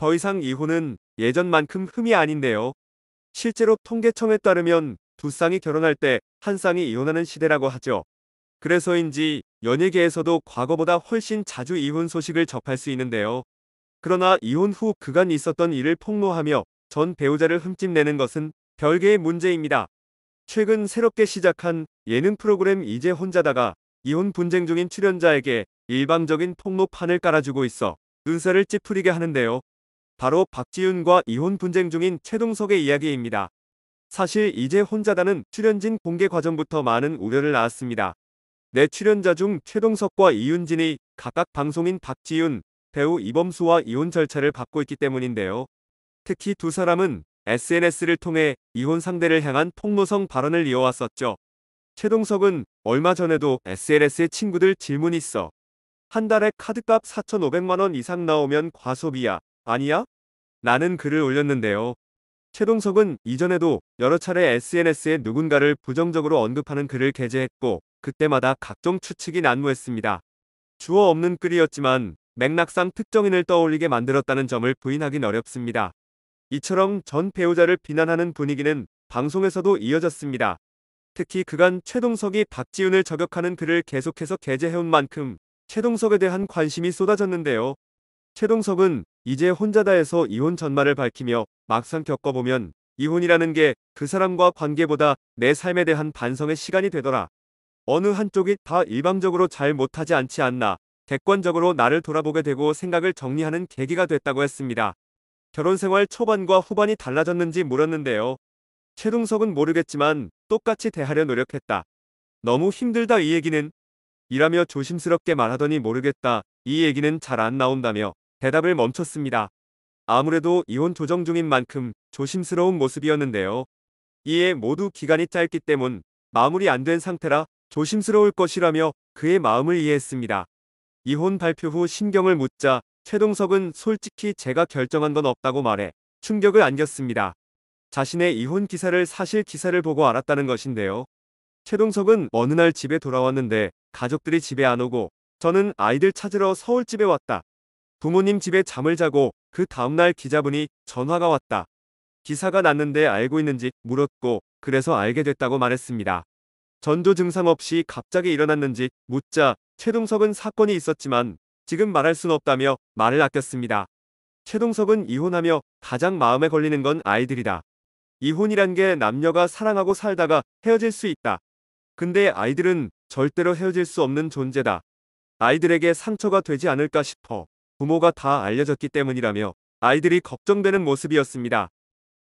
더 이상 이혼은 예전만큼 흠이 아닌데요. 실제로 통계청에 따르면 두 쌍이 결혼할 때 한 쌍이 이혼하는 시대라고 하죠. 그래서인지 연예계에서도 과거보다 훨씬 자주 이혼 소식을 접할 수 있는데요. 그러나 이혼 후 그간 있었던 일을 폭로하며 전 배우자를 흠집내는 것은 별개의 문제입니다. 최근 새롭게 시작한 예능 프로그램 이제 혼자다가 이혼 분쟁 중인 출연자에게 일방적인 폭로판을 깔아주고 있어 눈살을 찌푸리게 하는데요. 바로 박지윤과 이혼 분쟁 중인 최동석의 이야기입니다. 사실 이제 혼자다는 출연진 공개 과정부터 많은 우려를 낳았습니다. 내 출연자 중 최동석과 이윤진이 각각 방송인 박지윤, 배우 이범수와 이혼 절차를 받고 있기 때문인데요. 특히 두 사람은 SNS를 통해 이혼 상대를 향한 폭로성 발언을 이어왔었죠. 최동석은 얼마 전에도 SNS에 친구들 질문 있어. 한 달에 카드값 4,500만원 이상 나오면 과소비야. 아니야? 라는 글을 올렸는데요. 최동석은 이전에도 여러 차례 SNS에 누군가를 부정적으로 언급하는 글을 게재했고 그때마다 각종 추측이 난무했습니다. 주어 없는 글이었지만 맥락상 특정인을 떠올리게 만들었다는 점을 부인하긴 어렵습니다. 이처럼 전 배우자를 비난하는 분위기는 방송에서도 이어졌습니다. 특히 그간 최동석이 박지윤을 저격하는 글을 계속해서 게재해온 만큼 최동석에 대한 관심이 쏟아졌는데요. 최동석은 이제 혼자다해서 이혼 전말을 밝히며 막상 겪어보면 이혼이라는 게 그 사람과 관계보다 내 삶에 대한 반성의 시간이 되더라. 어느 한쪽이 다 일방적으로 잘 못하지 않지 않나 객관적으로 나를 돌아보게 되고 생각을 정리하는 계기가 됐다고 했습니다. 결혼 생활 초반과 후반이 달라졌는지 물었는데요. 최동석은 모르겠지만 똑같이 대하려 노력했다. 너무 힘들다 이 얘기는 이라며 조심스럽게 말하더니 모르겠다 이 얘기는 잘 안 나온다며 대답을 멈췄습니다. 아무래도 이혼 조정 중인 만큼 조심스러운 모습이었는데요. 이에 모두 기간이 짧기 때문 마무리 안 된 상태라 조심스러울 것이라며 그의 마음을 이해했습니다. 이혼 발표 후 신경을 묻자 최동석은 솔직히 제가 결정한 건 없다고 말해 충격을 안겼습니다. 자신의 이혼 기사를 사실 기사를 보고 알았다는 것인데요. 최동석은 어느 날 집에 돌아왔는데 가족들이 집에 안 오고 저는 아이들 찾으러 서울집에 왔다. 부모님 집에 잠을 자고 그 다음날 기자분이 전화가 왔다. 기사가 났는데 알고 있는지 물었고 그래서 알게 됐다고 말했습니다. 전조 증상 없이 갑자기 일어났는지 묻자 최동석은 사건이 있었지만 지금 말할 순 없다며 말을 아꼈습니다. 최동석은 이혼하며 가장 마음에 걸리는 건 아이들이다. 이혼이란 게 남녀가 사랑하고 살다가 헤어질 수 있다. 근데 아이들은 절대로 헤어질 수 없는 존재다. 아이들에게 상처가 되지 않을까 싶어. 부모가 다 알려졌기 때문이라며 아이들이 걱정되는 모습이었습니다.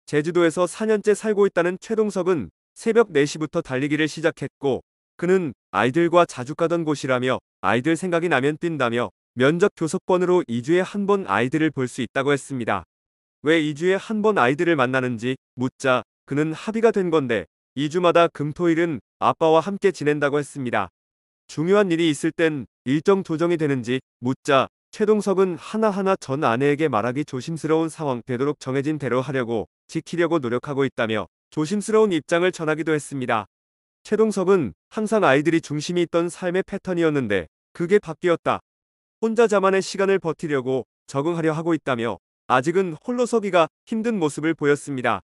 제주도에서 4년째 살고 있다는 최동석은 새벽 4시부터 달리기를 시작했고 그는 아이들과 자주 가던 곳이라며 아이들 생각이 나면 뛴다며 면접 교섭권으로 2주에 한 번 아이들을 볼 수 있다고 했습니다. 왜 2주에 한 번 아이들을 만나는지 묻자 그는 합의가 된 건데 2주마다 금토일은 아빠와 함께 지낸다고 했습니다. 중요한 일이 있을 땐 일정 조정이 되는지 묻자 최동석은 하나하나 전 아내에게 말하기 조심스러운 상황 되도록 정해진 대로 하려고 지키려고 노력하고 있다며 조심스러운 입장을 전하기도 했습니다. 최동석은 항상 아이들이 중심이 있던 삶의 패턴이었는데 그게 바뀌었다. 혼자 자만의 시간을 버티려고 적응하려 하고 있다며 아직은 홀로 서기가 힘든 모습을 보였습니다.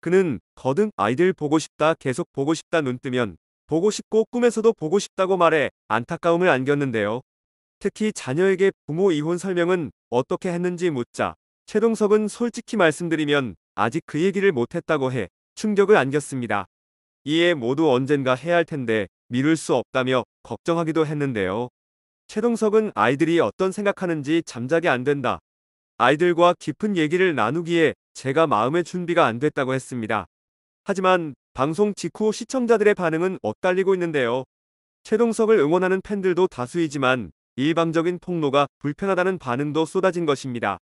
그는 거듭 아이들 보고 싶다 계속 보고 싶다 눈 뜨면 보고 싶고 꿈에서도 보고 싶다고 말해 안타까움을 안겼는데요. 특히 자녀에게 부모 이혼 설명은 어떻게 했는지 묻자 최동석은 솔직히 말씀드리면 아직 그 얘기를 못했다고 해 충격을 안겼습니다. 이에 모두 언젠가 해야 할 텐데 미룰 수 없다며 걱정하기도 했는데요. 최동석은 아이들이 어떤 생각하는지 잠자게 안 된다. 아이들과 깊은 얘기를 나누기에 제가 마음의 준비가 안 됐다고 했습니다. 하지만 방송 직후 시청자들의 반응은 엇갈리고 있는데요. 최동석을 응원하는 팬들도 다수이지만 일방적인 폭로가 불편하다는 반응도 쏟아진 것입니다.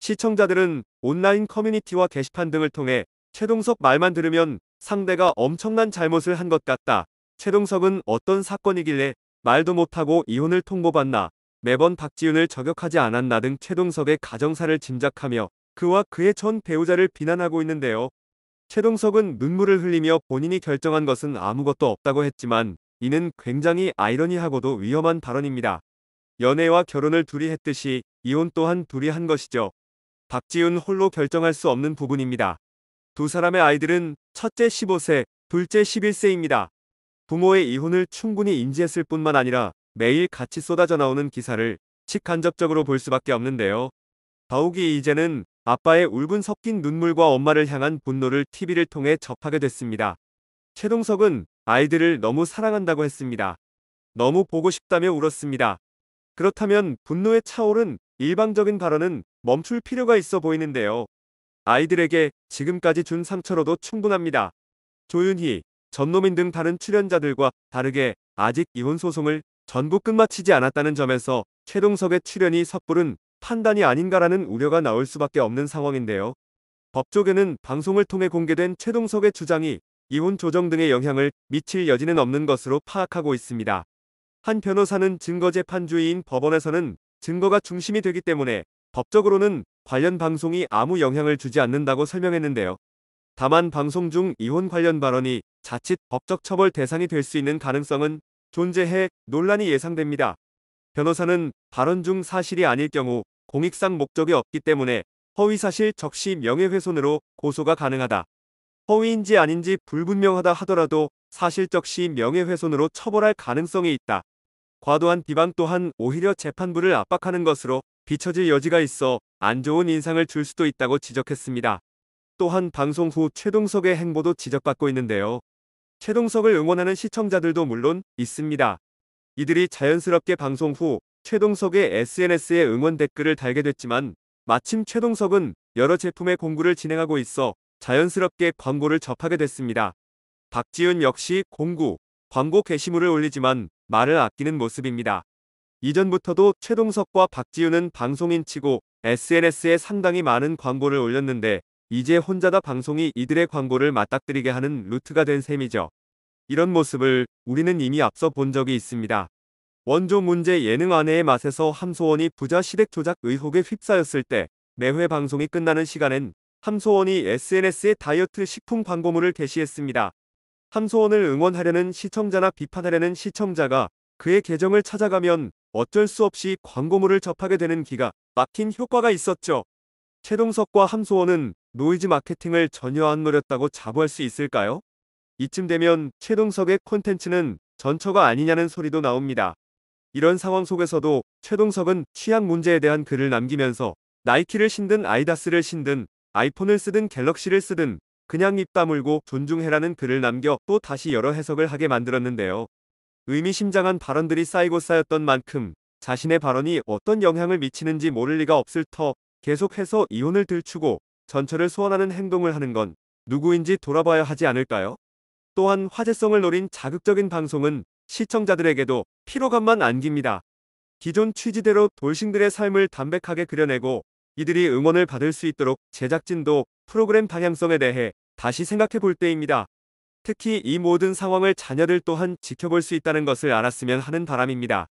시청자들은 온라인 커뮤니티와 게시판 등을 통해 최동석 말만 들으면 상대가 엄청난 잘못을 한 것 같다. 최동석은 어떤 사건이길래 말도 못하고 이혼을 통보받나 매번 박지윤을 저격하지 않았나 등 최동석의 가정사를 짐작하며 그와 그의 전 배우자를 비난하고 있는데요. 최동석은 눈물을 흘리며 본인이 결정한 것은 아무것도 없다고 했지만 이는 굉장히 아이러니하고도 위험한 발언입니다. 연애와 결혼을 둘이 했듯이 이혼 또한 둘이 한 것이죠. 박지훈 홀로 결정할 수 없는 부분입니다. 두 사람의 아이들은 첫째 15세, 둘째 11세입니다. 부모의 이혼을 충분히 인지했을 뿐만 아니라 매일 같이 쏟아져 나오는 기사를 직간접적으로 볼 수밖에 없는데요. 더욱이 이제는 아빠의 울분 섞인 눈물과 엄마를 향한 분노를 TV를 통해 접하게 됐습니다. 최동석은 아이들을 너무 사랑한다고 했습니다. 너무 보고 싶다며 울었습니다. 그렇다면 분노에 차오른 일방적인 발언은 멈출 필요가 있어 보이는데요. 아이들에게 지금까지 준 상처로도 충분합니다. 조윤희, 전노민 등 다른 출연자들과 다르게 아직 이혼 소송을 전부 끝마치지 않았다는 점에서 최동석의 출연이 섣부른 판단이 아닌가라는 우려가 나올 수밖에 없는 상황인데요. 법조계는 방송을 통해 공개된 최동석의 주장이 이혼 조정 등의 영향을 미칠 여지는 없는 것으로 파악하고 있습니다. 한 변호사는 증거재판주의인 법원에서는 증거가 중심이 되기 때문에 법적으로는 관련 방송이 아무 영향을 주지 않는다고 설명했는데요. 다만 방송 중 이혼 관련 발언이 자칫 법적 처벌 대상이 될 수 있는 가능성은 존재해 논란이 예상됩니다. 변호사는 발언 중 사실이 아닐 경우 공익상 목적이 없기 때문에 허위사실 적시 명예훼손으로 고소가 가능하다. 허위인지 아닌지 불분명하다 하더라도 사실적시 명예훼손으로 처벌할 가능성이 있다. 과도한 비방 또한 오히려 재판부를 압박하는 것으로 비춰질 여지가 있어 안 좋은 인상을 줄 수도 있다고 지적했습니다. 또한 방송 후 최동석의 행보도 지적받고 있는데요. 최동석을 응원하는 시청자들도 물론 있습니다. 이들이 자연스럽게 방송 후 최동석의 SNS에 응원 댓글을 달게 됐지만 마침 최동석은 여러 제품의 공구를 진행하고 있어 자연스럽게 광고를 접하게 됐습니다. 박지은 역시 공구, 광고 게시물을 올리지만 말을 아끼는 모습입니다. 이전부터도 최동석과 박지윤은 방송인치고 SNS에 상당히 많은 광고를 올렸는데 이제 혼자다 방송이 이들의 광고를 맞닥뜨리게 하는 루트가 된 셈이죠. 이런 모습을 우리는 이미 앞서 본 적이 있습니다. 원조 문제 예능 아내의 맛에서 함소원이 부자 시댁 조작 의혹에 휩싸였을 때 매회 방송이 끝나는 시간엔 함소원이 SNS에 다이어트 식품 광고물을 게시했습니다. 함소원을 응원하려는 시청자나 비판하려는 시청자가 그의 계정을 찾아가면 어쩔 수 없이 광고물을 접하게 되는 기가 막힌 효과가 있었죠. 최동석과 함소원은 노이즈 마케팅을 전혀 안 노렸다고 자부할 수 있을까요? 이쯤 되면 최동석의 콘텐츠는 전처가 아니냐는 소리도 나옵니다. 이런 상황 속에서도 최동석은 취향 문제에 대한 글을 남기면서 나이키를 신든 아이다스를 신든 아이폰을 쓰든 갤럭시를 쓰든 그냥 입 다물고 존중해라는 글을 남겨 또 다시 여러 해석을 하게 만들었는데요. 의미심장한 발언들이 쌓이고 쌓였던 만큼 자신의 발언이 어떤 영향을 미치는지 모를 리가 없을 터 계속해서 이혼을 들추고 전처를 소환하는 행동을 하는 건 누구인지 돌아봐야 하지 않을까요? 또한 화제성을 노린 자극적인 방송은 시청자들에게도 피로감만 안깁니다. 기존 취지대로 돌싱들의 삶을 담백하게 그려내고 이들이 응원을 받을 수 있도록 제작진도 프로그램 방향성에 대해 다시 생각해 볼 때입니다. 특히 이 모든 상황을 자녀들 또한 지켜볼 수 있다는 것을 알았으면 하는 바람입니다.